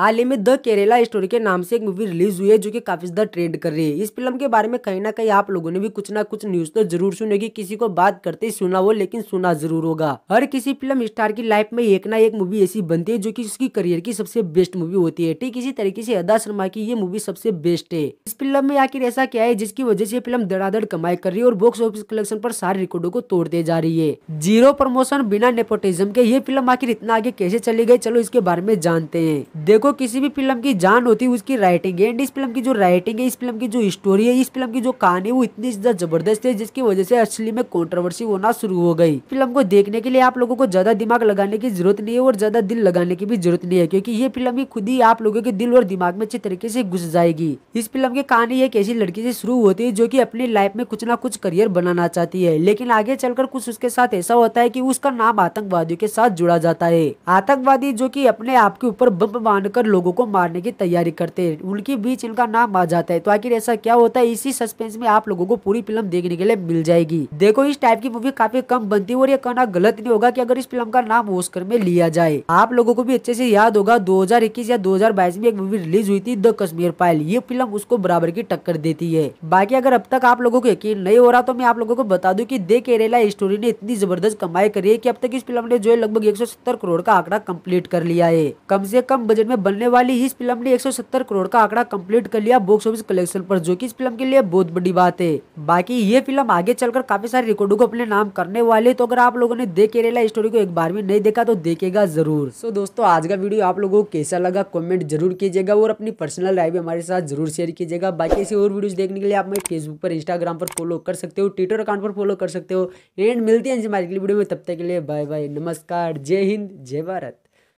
हाल ही में the Kerala story के नाम से एक मूवी रिलीज हुई है जो कि काफी ज्यादा ट्रेंड कर रही है इस फिल्म के बारे में कहीं ना कहीं आप लोगों ने भी कुछ ना कुछ न्यूज तो जरूर सुनी होगी किसी को बात करते ही सुना हो लेकिन सुना जरूर होगा हर किसी फिल्म स्टार की लाइफ में एक ना एक मूवी ऐसी बनती है जो की उसकी करियर की सबसे बेस्ट मूवी होती है ठीक इसी तरीके से अदा शर्मा की ये मूवी सबसे बेस्ट है इस फिल्म में आखिर ऐसा क्या है जिसकी वजह से फिल्म धड़ाधड़ कमाई कर रही है और बॉक्स ऑफिस कलेक्शन पर सारे रिकॉर्डो को तोड़ते जा रही है जीरो प्रमोशन बिना नेपोटिज्म के ये फिल्म आखिर इतना आगे कैसे चली गई चलो इसके बारे में जानते हैं देखो देखो किसी भी फिल्म की जान होती है उसकी राइटिंग है एंड इस फिल्म की जो राइटिंग है इस फिल्म की जो स्टोरी है इस फिल्म की जो कहानी है वो इतनी ज़्यादा जबरदस्त है जिसकी वजह से असली में कॉन्ट्रोवर्सी होना शुरू हो गई फिल्म को देखने के लिए आप लोगों को ज़्यादा दिमाग लगाने की जरूरत नहीं है और ज़्यादा दिल लगाने की भी जरूरत नहीं है क्योंकि ये फिल्म ही खुद ही आप लोगों के दिल और दिमाग में अच्छे तरीके से घुस जाएगी इस फिल्म की कहानी एक ऐसी लड़की से शुरू होती है जो की अपनी लाइफ में कुछ ना कुछ करियर बनाना चाहती है लेकिन आगे चलकर कुछ उसके साथ ऐसा होता है की उसका नाम आतंकवादियों के साथ जुड़ा जाता है आतंकवादी जो की अपने आप के ऊपर बम बांधकर कर लोगों को मारने की तैयारी करते हैं उनके बीच इनका नाम आ जाता है तो आखिर ऐसा क्या होता है इसी सस्पेंस में आप लोगों को पूरी फिल्म देखने के लिए मिल जाएगी देखो इस टाइप की मूवी काफी कम बनती है और ये कहना गलत नहीं होगा की अगर इस फिल्म का नाम ओस्कर में लिया जाए आप लोगों को भी अच्छे से याद होगा दो या दो में एक मूवी रिलीज हुई थी द कश्मीर पायल ये फिल्म उसको बराबर की टक्कर देती है बाकी अगर अब तक आप लोगों को यकीन नहीं हो रहा तो मैं आप लोगों को बता दूं कि दे केरेला स्टोरी ने इतनी जबरदस्त कमाई करी है कि अब तक इस फिल्म ने जो है लगभग 170 करोड़ का आंकड़ा कंप्लीट कर लिया है कम से कम बजट में बनने वाली इस फिल्म ने 170 करोड़ का आंकड़ा कंप्लीट कर लिया बॉक्स ऑफिस कलेक्शन पर जो कि इस फिल्म के लिए बहुत बड़ी बात है बाकी ये फिल्म आगे चलकर काफी सारे रिकॉर्डो को अपने नाम करने वाले तो अगर आप लोगों ने दे केरेला स्टोरी को एक बार भी नहीं देखा तो देखेगा जरूर सो दोस्तों आज का वीडियो आप लोगों को कैसा लगा कमेंट जरूर कीजिएगा और अपनी पर्सनल लाइफ भी हमारे साथ जरूर शेयर कीजिएगा बाकी ऐसी और वीडियोस देखने के लिए आप मेरे फेसबुक पर इंस्टाग्राम पर फॉलो कर सकते हो ट्विटर अकाउंट पर फॉलो कर सकते हो एंड मिलती है हमारी वीडियो में तब तक के लिए बाय बाय नमस्कार जय हिंद जय भारत